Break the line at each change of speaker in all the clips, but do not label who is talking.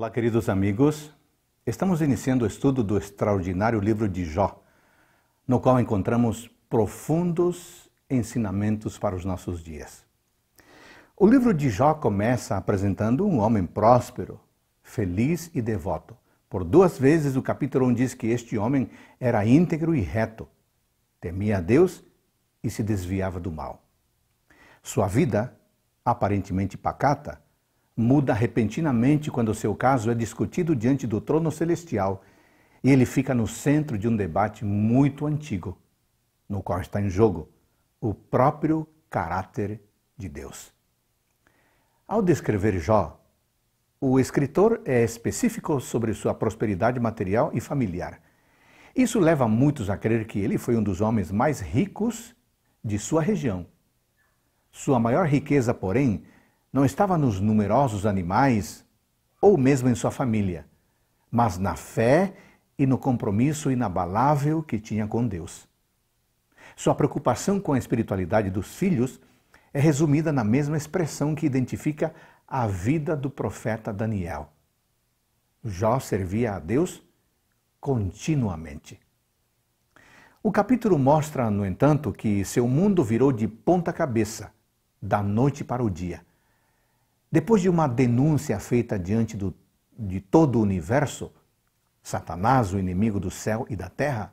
Olá, queridos amigos. Estamos iniciando o estudo do extraordinário livro de Jó, no qual encontramos profundos ensinamentos para os nossos dias. O livro de Jó começa apresentando um homem próspero, feliz e devoto. Por duas vezes o capítulo 1 diz que este homem era íntegro e reto, temia a Deus e se desviava do mal. Sua vida, aparentemente pacata, muda repentinamente quando o seu caso é discutido diante do trono celestial e ele fica no centro de um debate muito antigo, no qual está em jogo o próprio caráter de Deus. Ao descrever Jó, o escritor é específico sobre sua prosperidade material e familiar. Isso leva muitos a crer que ele foi um dos homens mais ricos de sua região. Sua maior riqueza, porém, não estava nos numerosos animais ou mesmo em sua família, mas na fé e no compromisso inabalável que tinha com Deus. Sua preocupação com a espiritualidade dos filhos é resumida na mesma expressão que identifica a vida do profeta Daniel. Jó servia a Deus continuamente. O capítulo mostra, no entanto, que seu mundo virou de ponta cabeça, da noite para o dia depois de uma denúncia feita diante do, de todo o universo, Satanás, o inimigo do céu e da terra,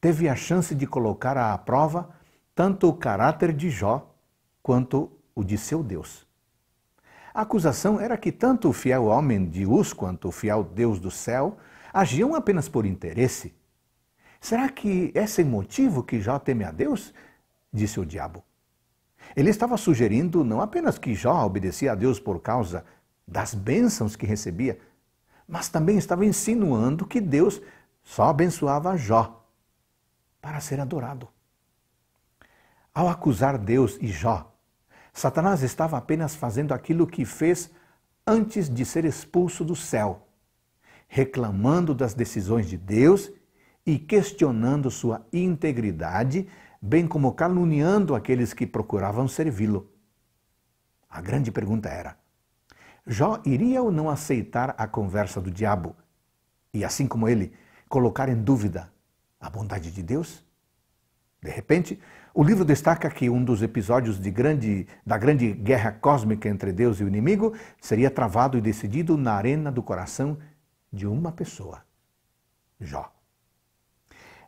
teve a chance de colocar à prova tanto o caráter de Jó quanto o de seu Deus. A acusação era que tanto o fiel homem de Uz quanto o fiel Deus do céu agiam apenas por interesse. Será que é sem motivo que Jó teme a Deus? disse o diabo. Ele estava sugerindo não apenas que Jó obedecia a Deus por causa das bênçãos que recebia, mas também estava insinuando que Deus só abençoava Jó para ser adorado. Ao acusar Deus e Jó, Satanás estava apenas fazendo aquilo que fez antes de ser expulso do céu, reclamando das decisões de Deus e questionando sua integridade bem como caluniando aqueles que procuravam servi-lo. A grande pergunta era: Jó iria ou não aceitar a conversa do diabo? E assim como ele, colocar em dúvida a bondade de Deus? De repente, o livro destaca que um dos episódios grande, da grande guerra cósmica entre Deus e o inimigo seria travado e decidido na arena do coração de uma pessoa: Jó.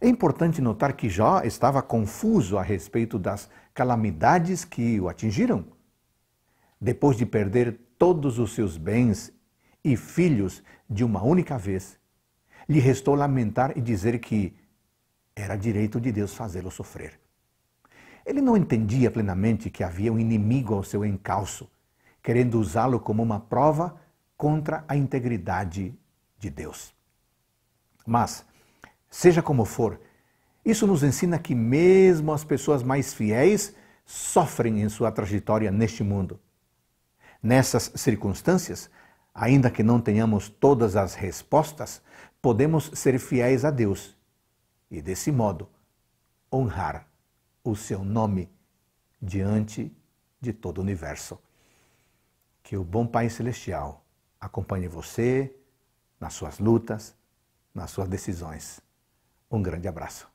É importante notar que Jó estava confuso a respeito das calamidades que o atingiram. Depois de perder todos os seus bens e filhos de uma única vez, lhe restou lamentar e dizer que era direito de Deus fazê-lo sofrer. Ele não entendia plenamente que havia um inimigo ao seu encalço, querendo usá-lo como uma prova contra a integridade de Deus. Mas, Seja como for, isso nos ensina que mesmo as pessoas mais fiéis sofrem em sua trajetória neste mundo. Nessas circunstâncias, ainda que não tenhamos todas as respostas, podemos ser fiéis a Deus e, desse modo, honrar o seu nome diante de todo o universo. Que o bom Pai Celestial acompanhe você nas suas lutas, nas suas decisões. Um grande abraço.